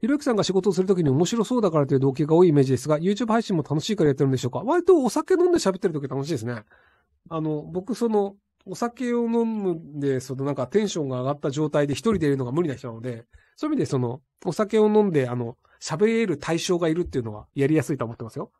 ひろゆきさんが仕事をするときに面白そうだからという動機が多いイメージですが、YouTube 配信も楽しいからやってるんでしょうか割とお酒飲んで喋ってるとき楽しいですね。あの、僕その、お酒を飲んで、そのなんかテンションが上がった状態で一人でいるのが無理な人なので、そういう意味でその、お酒を飲んで、あの、喋れる対象がいるっていうのはやりやすいと思ってますよ。